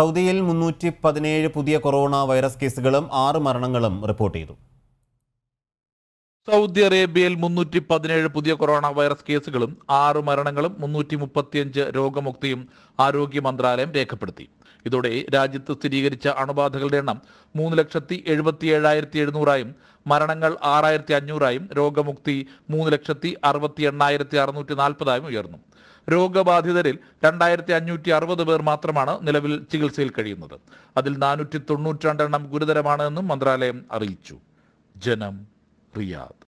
സൗദിയിൽ മുന്നൂറ്റി പതിനേഴ് പുതിയ കൊറോണ വൈറസ് കേസുകളും ആറ് മരണങ്ങളും റിപ്പോർട്ട് ചെയ്തു സൗദി അറേബ്യയിൽ മുന്നൂറ്റി പതിനേഴ് പുതിയ കൊറോണ വൈറസ് കേസുകളും ആറ് മരണങ്ങളും മുന്നൂറ്റി മുപ്പത്തിയഞ്ച് രോഗമുക്തിയും ആരോഗ്യ മന്ത്രാലയം രേഖപ്പെടുത്തി ഇതോടെ രാജ്യത്ത് സ്ഥിരീകരിച്ച അണുബാധകളുടെ എണ്ണം മൂന്ന് ലക്ഷത്തി എഴുപത്തി ഏഴായിരത്തി എഴുന്നൂറായും മരണങ്ങൾ ആറായിരത്തി അഞ്ഞൂറായും രോഗമുക്തി മൂന്ന് ലക്ഷത്തി അറുപത്തി എണ്ണായിരത്തി അറുന്നൂറ്റി നാൽപ്പതായും ഉയർന്നു രോഗബാധിതരിൽ രണ്ടായിരത്തി അഞ്ഞൂറ്റി അറുപത് പേർ മാത്രമാണ് നിലവിൽ ചികിത്സയിൽ കഴിയുന്നത് അതിൽ നാനൂറ്റി തൊണ്ണൂറ്റി രണ്ടെണ്ണം ഗുരുതരമാണെന്നും മന്ത്രാലയം അറിയിച്ചു ജനം yapıya